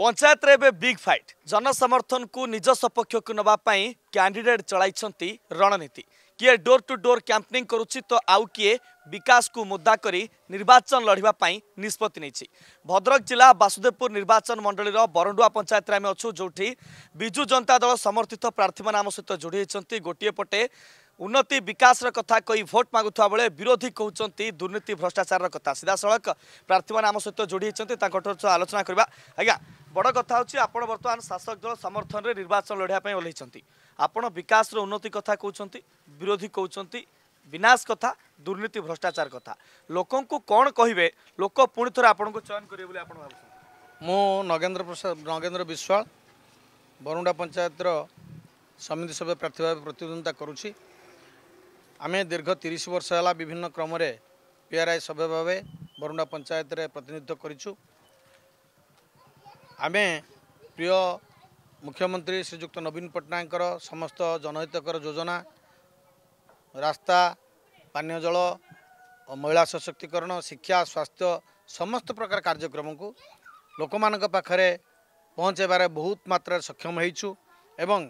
ପଞ୍ଚାୟତ ଏବେ big fight ଜନସମର୍ଥନକୁ ନିଜ ସପକ୍ଷକୁ ନେବା ପାଇଁ କ୍ୟାଣ୍ଡିଡେଟ୍ ଚଳାଇଛନ୍ତି ରଣନୀତି କିଏ ଡୋର୍ ଟୁ ଡୋର୍ କ୍ୟାମ୍ପେନିଂ କରୁଛି ତ ଆଉ କିଏ ବିକାଶକୁ ମୁଦ୍ଦା କରି ନିର୍ବାଚନ ଲଢ଼ିବା ପାଇଁ ନିଷ୍ପତ୍ତି ନେଇଛି ଭଦ୍ରକ ଜିଲ୍ଲା ବାସୁଦେବପୁର ନିର୍ବାଚନ ମଣ୍ଡଳୀର ବରଣ୍ଡୁଆ ପଞ୍ଚାୟତରେ ଆମେ ଅଛୁ ଯେଉଁଠି ବିଜୁ ଜନତା ଦଳ ସମର୍ଥିତ ପ୍ରାର୍ଥୀମାନେ ଆମ ସହିତ ଯୋଡ଼ି ହୋଇଛନ୍ତି ଗୋଟିଏ ପଟେ ଉନ୍ନତି ବିକାଶର କଥା କହି ଭୋଟ୍ ମାଗୁଥିବା ବେଳେ ବିରୋଧୀ କହୁଛନ୍ତି ଦୁର୍ନୀତି ଭ୍ରଷ୍ଟାଚାରର କଥା ସିଧାସଳଖ ପ୍ରାର୍ଥୀମାନେ ଆମ ସହିତ ଯୋଡ଼ି ହୋଇଛନ୍ତି ତାଙ୍କଠାରୁ ଆଲୋଚନା କରିବା ଆଜ୍ଞା ବଡ଼ କଥା ହେଉଛି ଆପଣ ବର୍ତ୍ତମାନ ଶାସକ ଦଳ ସମର୍ଥନରେ ନିର୍ବାଚନ ଲଢ଼ିବା ପାଇଁ ଓହ୍ଲାଇଛନ୍ତି ଆପଣ ବିକାଶର ଉନ୍ନତି କଥା କହୁଛନ୍ତି ବିରୋଧୀ କହୁଛନ୍ତି ବିନାଶ କଥା ଦୁର୍ନୀତି ଭ୍ରଷ୍ଟାଚାର କଥା ଲୋକଙ୍କୁ କ'ଣ କହିବେ ଲୋକ ପୁଣି ଥରେ ଆପଣଙ୍କୁ ଚୟନ କରିବେ ବୋଲି ଆପଣ ଭାବୁଛନ୍ତି ମୁଁ ନଗେନ୍ଦ୍ର ପ୍ରସାଦ ନଗେନ୍ଦ୍ର ବିଶ୍ୱାଳ ବରୁଣ୍ଡା ପଞ୍ଚାୟତର ସମିତି ସଭ୍ୟ ପ୍ରାର୍ଥୀ ଭାବେ ପ୍ରତିଦ୍ୱନ୍ଦ୍ୱିତା କରୁଛି ଆମେ ଦୀର୍ଘ ତିରିଶ ବର୍ଷ ହେଲା ବିଭିନ୍ନ କ୍ରମରେ ପି ଆର୍ ଆଇ ସଭ୍ୟ ଭାବେ ବରୁଣ୍ଡା ପଞ୍ଚାୟତରେ ପ୍ରତିନିଧିତ୍ୱ କରିଛୁ ଆମେ ପ୍ରିୟ ମୁଖ୍ୟମନ୍ତ୍ରୀ ଶ୍ରୀଯୁକ୍ତ ନବୀନ ପଟ୍ଟନାୟକଙ୍କର ସମସ୍ତ ଜନହିତକର ଯୋଜନା ରାସ୍ତା ପାନୀୟ ଜଳ ମହିଳା ସଶକ୍ତିକରଣ ଶିକ୍ଷା ସ୍ୱାସ୍ଥ୍ୟ ସମସ୍ତ ପ୍ରକାର କାର୍ଯ୍ୟକ୍ରମକୁ ଲୋକମାନଙ୍କ ପାଖରେ ପହଞ୍ଚାଇବାରେ ବହୁତ ମାତ୍ରାରେ ସକ୍ଷମ ହୋଇଛୁ ଏବଂ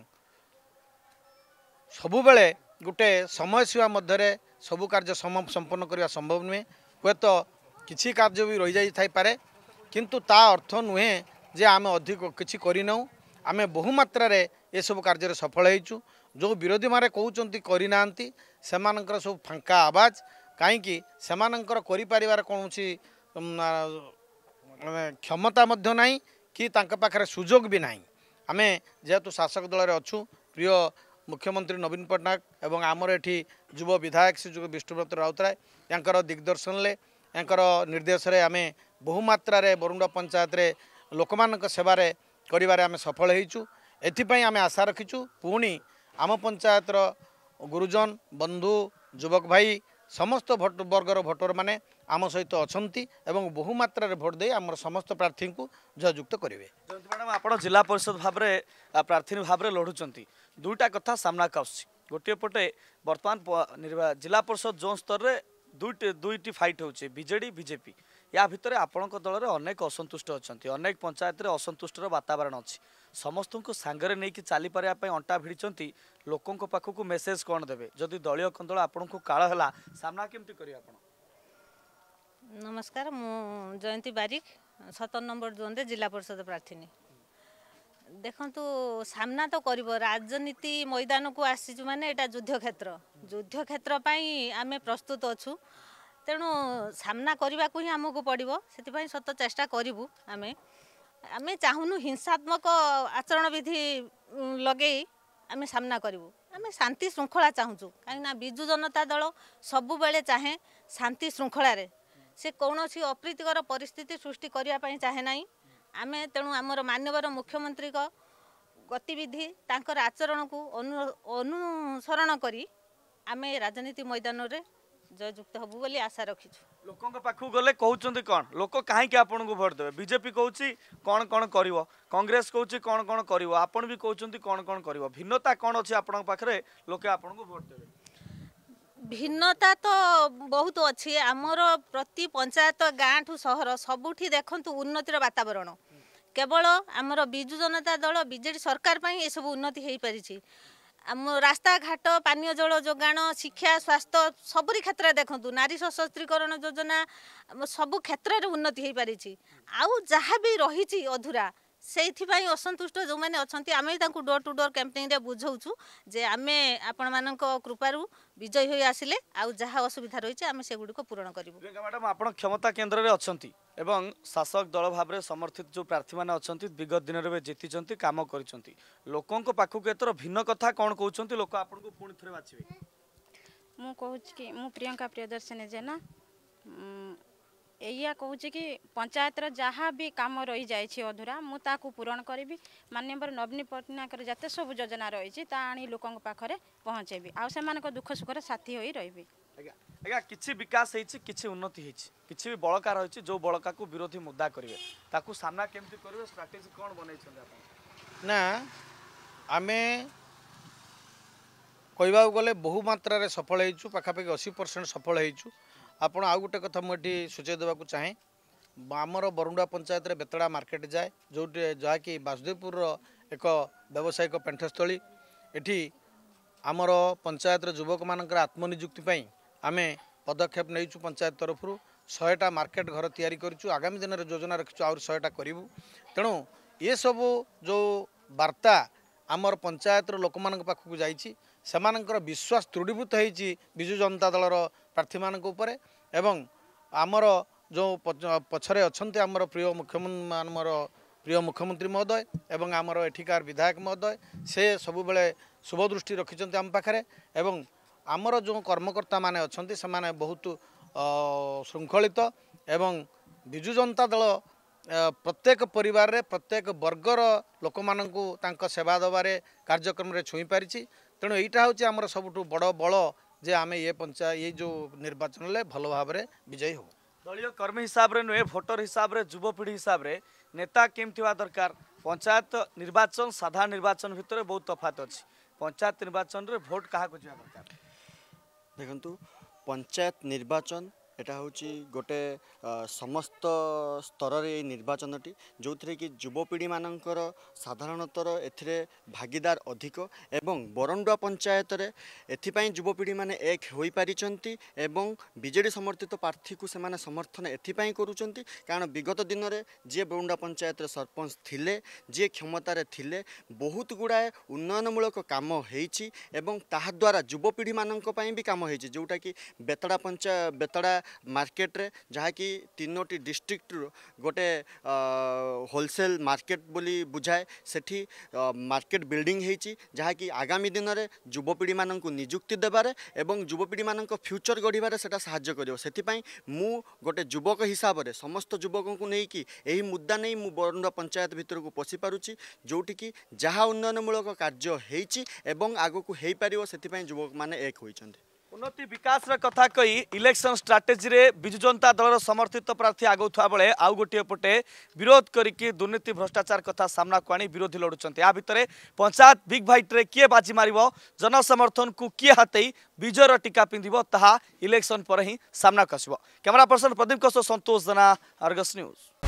ସବୁବେଳେ ଗୋଟେ ସମୟସୀମା ମଧ୍ୟରେ ସବୁ କାର୍ଯ୍ୟ ସମ୍ପନ୍ନ କରିବା ସମ୍ଭବ ନୁହେଁ ହୁଏତ କିଛି କାର୍ଯ୍ୟ ବି ରହିଯାଇ ଥାଇପାରେ କିନ୍ତୁ ତା ଅର୍ଥ ନୁହେଁ ଯେ ଆମେ ଅଧିକ କିଛି କରିନାହୁଁ ଆମେ ବହୁମାତ୍ରାରେ ଏସବୁ କାର୍ଯ୍ୟରେ ସଫଳ ହେଇଛୁ ଯେଉଁ ବିରୋଧୀମାନେ କହୁଛନ୍ତି କରିନାହାନ୍ତି ସେମାନଙ୍କର ସବୁ ଫାଙ୍କା ଆବାଜ କାହିଁକି ସେମାନଙ୍କର କରିପାରିବାର କୌଣସି କ୍ଷମତା ମଧ୍ୟ ନାହିଁ କି ତାଙ୍କ ପାଖରେ ସୁଯୋଗ ବି ନାହିଁ ଆମେ ଯେହେତୁ ଶାସକ ଦଳରେ ଅଛୁ ପ୍ରିୟ ମୁଖ୍ୟମନ୍ତ୍ରୀ ନବୀନ ପଟ୍ଟନାୟକ ଏବଂ ଆମର ଏଠି ଯୁବ ବିଧାୟକ ଶ୍ରୀଯୁକ୍ତ ବିଷ୍ଣୁବ୍ରତ ରାଉତରାୟ ୟାଙ୍କର ଦିଗ୍ଦର୍ଶନରେ ୟାଙ୍କର ନିର୍ଦ୍ଦେଶରେ ଆମେ ବହୁମାତ୍ରାରେ ବରୁଣ୍ଡା ପଞ୍ଚାୟତରେ ଲୋକମାନଙ୍କ ସେବାରେ କରିବାରେ ଆମେ ସଫଳ ହେଇଛୁ ଏଥିପାଇଁ ଆମେ ଆଶା ରଖିଛୁ ପୁଣି ଆମ ପଞ୍ଚାୟତର ଗୁରୁଜନ ବନ୍ଧୁ ଯୁବକ ଭାଇ ସମସ୍ତ ଭୋଟ ବର୍ଗର ଭୋଟରମାନେ ଆମ ସହିତ ଅଛନ୍ତି ଏବଂ ବହୁମାତ୍ରାରେ ଭୋଟ ଦେଇ ଆମର ସମସ୍ତ ପ୍ରାର୍ଥୀଙ୍କୁ ଜୟଯୁକ୍ତ କରିବେ ମ୍ୟାଡ଼ାମ୍ ଆପଣ ଜିଲ୍ଲା ପରିଷଦ ଭାବରେ ପ୍ରାର୍ଥୀ ଭାବରେ ଲଢ଼ୁଛନ୍ତି ଦୁଇଟା କଥା ସାମ୍ନାକୁ ଆସୁଛି ଗୋଟିଏ ପଟେ ବର୍ତ୍ତମାନ ଜିଲ୍ଲା ପରିଷଦ ଯେଉଁ ସ୍ତରରେ ଦୁଇଟି ଦୁଇଟି ଫାଇଟ୍ ହେଉଛି ବିଜେଡ଼ି ବିଜେପି या भितरे आपणको दलरे अनेक असन्तुष्ट अछन्ती अनेक पंचायत रे असन्तुष्टर वातावरण अछि समस्तन को सांगरे नै कि चाली परे आपै अंटा भिड़चन्ती लोकन को पाखू को मेसेज कोन देबे जदी दलियो कंदल आपनको काल हला सामना किमिति करिय आपन नमस्कार मु जयंती बारिक 7 नंबर जोन दे जिला परिषद प्रतिनी देखतौ सामना त करबो राजनीति मैदान को आसी माने एटा युद्ध क्षेत्र युद्ध क्षेत्र पई आमे प्रस्तुत अछू ତେଣୁ ସାମ୍ନା କରିବାକୁ ହିଁ ଆମକୁ ପଡ଼ିବ ସେଥିପାଇଁ ସତ ଚେଷ୍ଟା କରିବୁ ଆମେ ଆମେ ଚାହୁଁନୁ ହିଂସାତ୍ମକ ଆଚରଣ ବିଧି ଲଗେଇ ଆମେ ସାମ୍ନା କରିବୁ ଆମେ ଶାନ୍ତି ଶୃଙ୍ଖଳା ଚାହୁଁଛୁ କାହିଁକିନା ବିଜୁ ଜନତା ଦଳ ସବୁବେଳେ ଚାହେଁ ଶାନ୍ତି ଶୃଙ୍ଖଳାରେ ସେ କୌଣସି ଅପ୍ରୀତିକର ପରିସ୍ଥିତି ସୃଷ୍ଟି କରିବା ପାଇଁ ଚାହେଁ ନାହିଁ ଆମେ ତେଣୁ ଆମର ମାନ୍ୟବର ମୁଖ୍ୟମନ୍ତ୍ରୀଙ୍କ ଗତିବିଧି ତାଙ୍କର ଆଚରଣକୁ ଅନୁସରଣ କରି ଆମେ ରାଜନୀତି ମଇଦାନରେ ଜୟଯୁକ୍ତ ହବୁ ବୋଲି ଆଶା ରଖିଛୁ ଲୋକଙ୍କ ପାଖକୁ ଗଲେ କହୁଛନ୍ତି କ'ଣ ଲୋକ କାହିଁକି ଆପଣଙ୍କୁ ଭୋଟ ଦେବେ ବିଜେପି କହୁଛି କ'ଣ କ'ଣ କରିବ କଂଗ୍ରେସ କହୁଛି କ'ଣ କ'ଣ କରିବ ଆପଣ ବି କହୁଛନ୍ତି କ'ଣ କ'ଣ କରିବ ଭିନ୍ନତା କ'ଣ ଅଛି ଆପଣଙ୍କ ପାଖରେ ଲୋକେ ଆପଣଙ୍କୁ ଭୋଟ ଦେବେ ଭିନ୍ନତା ତ ବହୁତ ଅଛି ଆମର ପ୍ରତି ପଞ୍ଚାୟତ ଗାଁଠୁ ସହର ସବୁଠି ଦେଖନ୍ତୁ ଉନ୍ନତିର ବାତାବରଣ କେବଳ ଆମର ବିଜୁ ଜନତା ଦଳ ବିଜେଡ଼ି ସରକାର ପାଇଁ ଏସବୁ ଉନ୍ନତି ହେଇପାରିଛି ଆମ ରାସ୍ତାଘାଟ ପାନୀୟ ଜଳ ଯୋଗାଣ ଶିକ୍ଷା ସ୍ୱାସ୍ଥ୍ୟ ସବୁରି କ୍ଷେତ୍ରରେ ଦେଖନ୍ତୁ ନାରୀ ସଶକ୍ତିକରଣ ଯୋଜନା ସବୁ କ୍ଷେତ୍ରରେ ଉନ୍ନତି ହୋଇପାରିଛି ଆଉ ଯାହା ବି ରହିଛି ଅଧୁରା ସେଇଥିପାଇଁ ଅସନ୍ତୁଷ୍ଟ ଯେଉଁମାନେ ଅଛନ୍ତି ଆମେ ବି ତାଙ୍କୁ ଡୋର୍ ଟୁ ଡୋର୍ କ୍ୟାମ୍ପେନ୍ରେ ବୁଝାଉଛୁ ଯେ ଆମେ ଆପଣମାନଙ୍କ କୃପାରୁ ବିଜୟୀ ହୋଇ ଆସିଲେ ଆଉ ଯାହା ଅସୁବିଧା ରହିଛି ଆମେ ସେଗୁଡ଼ିକ ପୂରଣ କରିବୁ ମ୍ୟାଡ଼ାମ୍ ଆପଣ କ୍ଷମତା କେନ୍ଦ୍ରରେ ଅଛନ୍ତି এবং ଶାସକ ଦଳ ଭାବରେ ସମର୍ଥିତ ଯେଉଁ ପ୍ରାର୍ଥୀମାନେ ଅଛନ୍ତି ବିଗତ ଦିନରେ ବି ଜିତିଛନ୍ତି କାମ କରିଛନ୍ତି ଲୋକଙ୍କ ପାଖକୁ ଏଥର ଭିନ୍ନ କଥା କ'ଣ କହୁଛନ୍ତି ଲୋକ ଆପଣଙ୍କୁ ପୁଣି ଥରେ ବାଛିବେ ମୁଁ କହୁଛି କି ମୁଁ ପ୍ରିୟଙ୍କା ପ୍ରିୟଦର୍ଶିନୀ ଜେନା ଏଇଆ କହୁଛି କି ପଞ୍ଚାୟତର ଯାହା ବି କାମ ରହିଯାଇଛି ଅଧୁରା ମୁଁ ତାକୁ ପୂରଣ କରିବି ମାନ୍ୟବର ନବୀନ ପଟ୍ଟନାୟକର ଯେତେ ସବୁ ଯୋଜନା ରହିଛି ତା ଆଣି ଲୋକଙ୍କ ପାଖରେ ପହଞ୍ଚେଇବି ଆଉ ସେମାନଙ୍କ ଦୁଃଖ ସୁଖରେ ସାଥୀ ହୋଇ ରହିବି ଆଜ୍ଞା କିଛି ବିକାଶ ହେଇଛି କିଛି ଉନ୍ନତି ହେଇଛି କିଛି ବି ବଳକା ରହିଛି ଯେଉଁ ବଳକାକୁ ବିରୋଧୀ ମୁଦ୍ଦା କରିବେ ତାକୁ ସାମ୍ନା କେମିତି କରିବେ ଷ୍ଟ୍ରାଟେଜି କ'ଣ ବନେଇଛନ୍ତି ଆପଣ ନା ଆମେ କହିବାକୁ ଗଲେ ବହୁ ମାତ୍ରାରେ ସଫଳ ହେଇଛୁ ପାଖାପାଖି ଅଶୀ ପରସେଣ୍ଟ ସଫଳ ହେଇଛୁ ଆପଣ ଆଉ ଗୋଟେ କଥା ମୁଁ ଏଠି ସୂଚାଇ ଦେବାକୁ ଚାହେଁ ଆମର ବରୁଣ୍ଡା ପଞ୍ଚାୟତରେ ବେତଡ଼ା ମାର୍କେଟ ଯାଏ ଯେଉଁଠି ଯାହାକି ବାସୁଦେବପୁରର ଏକ ବ୍ୟବସାୟିକ ପେଣ୍ଠସ୍ଥଳୀ ଏଠି ଆମର ପଞ୍ଚାୟତର ଯୁବକମାନଙ୍କର ଆତ୍ମନିଯୁକ୍ତି ପାଇଁ ଆମେ ପଦକ୍ଷେପ ନେଇଛୁ ପଞ୍ଚାୟତ ତରଫରୁ ଶହେଟା ମାର୍କେଟ ଘର ତିଆରି କରିଛୁ ଆଗାମୀ ଦିନରେ ଯୋଜନା ରଖିଛୁ ଆହୁରି ଶହେଟା କରିବୁ ତେଣୁ ଏସବୁ ଯେଉଁ ବାର୍ତ୍ତା ଆମର ପଞ୍ଚାୟତର ଲୋକମାନଙ୍କ ପାଖକୁ ଯାଇଛି ସେମାନଙ୍କର ବିଶ୍ୱାସ ତୃଢ଼ୀଭୂତ ହୋଇଛି ବିଜୁ ଜନତା ଦଳର ପ୍ରାର୍ଥୀମାନଙ୍କ ଉପରେ ଏବଂ ଆମର ଯେଉଁ ପଛରେ ଅଛନ୍ତି ଆମର ପ୍ରିୟ ମୁଖ୍ୟମନ୍ତ୍ରୀ ଆମର ପ୍ରିୟ ମୁଖ୍ୟମନ୍ତ୍ରୀ ମହୋଦୟ ଏବଂ ଆମର ଏଠିକାର ବିଧାୟକ ମହୋଦୟ ସେ ସବୁବେଳେ ଶୁଭ ଦୃଷ୍ଟି ରଖିଛନ୍ତି ଆମ ପାଖରେ ଏବଂ आमर जो कर्मकर्ता बहुत शृङ्खल एवं विजु जनता दल प्रत्येक परिवारले प्रत्येक वर्ग र लोक सेवा दबारे कार्यक्रम छुई छुइ पारिसि त बड बल जमे पञ्चायत यही निर्वाचनले भल भावना विजयी हौ दलीय कर्मी हिसाबले नुहे भोटर हिसाबले हिसाब हिसाबले नेता केम दरकार पंचायत निर्वाचन साधारण निर्वाचन भितर बहुत तफात पंचायत निर्वाचन निर्वाचनले भोट कहाँको जाने कर ଦେଖନ୍ତୁ ପଞ୍ଚାୟତ ନିର୍ବାଚନ ଏଟା ହେଉଛି ଗୋଟେ ସମସ୍ତ ସ୍ତରରେ ଏଇ ନିର୍ବାଚନଟି ଯେଉଁଥିରେ କି ଯୁବପିଢ଼ିମାନଙ୍କର ସାଧାରଣତଃ ଏଥିରେ ଭାଗିଦାର ଅଧିକ ଏବଂ ବରଣ୍ଡୁଆ ପଞ୍ଚାୟତରେ ଏଥିପାଇଁ ଯୁବପିଢ଼ିମାନେ ଏକ ହୋଇପାରିଛନ୍ତି ଏବଂ ବିଜେଡ଼ି ସମର୍ଥିତ ପ୍ରାର୍ଥୀକୁ ସେମାନେ ସମର୍ଥନ ଏଥିପାଇଁ କରୁଛନ୍ତି କାରଣ ବିଗତ ଦିନରେ ଯିଏ ବରଣ୍ଡୁଆ ପଞ୍ଚାୟତରେ ସରପଞ୍ଚ ଥିଲେ ଯିଏ କ୍ଷମତାରେ ଥିଲେ ବହୁତ ଗୁଡ଼ାଏ ଉନ୍ନୟନମୂଳକ କାମ ହୋଇଛି ଏବଂ ତାହାଦ୍ୱାରା ଯୁବପିଢ଼ିମାନଙ୍କ ପାଇଁ ବି କାମ ହୋଇଛି ଯେଉଁଟାକି ବେତଡ଼ା ପଞ୍ଚାୟ ବେତଡ଼ା ମାର୍କେଟରେ ଯାହାକି ତିନୋଟି ଡିଷ୍ଟ୍ରିକ୍ଟରୁ ଗୋଟେ ହୋଲସେଲ୍ ମାର୍କେଟ ବୋଲି ବୁଝାଏ ସେଠି ମାର୍କେଟ ବିଲ୍ଡିଂ ହେଇଛି ଯାହାକି ଆଗାମୀ ଦିନରେ ଯୁବପିଢ଼ିମାନଙ୍କୁ ନିଯୁକ୍ତି ଦେବାରେ ଏବଂ ଯୁବପିଢ଼ିମାନଙ୍କ ଫ୍ୟୁଚର ଗଢ଼ିବାରେ ସେଟା ସାହାଯ୍ୟ କରିବ ସେଥିପାଇଁ ମୁଁ ଗୋଟେ ଯୁବକ ହିସାବରେ ସମସ୍ତ ଯୁବକଙ୍କୁ ନେଇକି ଏହି ମୁଦ୍ଦା ନେଇ ମୁଁ ବରୁଣ୍ଡ ପଞ୍ଚାୟତ ଭିତରକୁ ପଶିପାରୁଛି ଯେଉଁଠିକି ଯାହା ଉନ୍ନୟନମୂଳକ କାର୍ଯ୍ୟ ହେଇଛି ଏବଂ ଆଗକୁ ହେଇପାରିବ ସେଥିପାଇଁ ଯୁବକମାନେ ଏକ ହୋଇଛନ୍ତି उन्नति बिकास कथा इलेक्सन स्ट्राटेजी विजु जनता दल र समर्थित प्रार्थी आगौदा बेला आउ गोटे पटे विरोध गरिक दुर्नीति भ्रष्टाचार कथा सामना सामनाको विरोधी लडुन्छ या भएर पंचायत बिग भाइट भाइट्रे बाजि मर जनसमर्थन कु टीका र टिका पिन्धन पर हिँ सामनासब क्यमेरा पर्सन प्रदीपको सह सन्तोष जेना न्यूज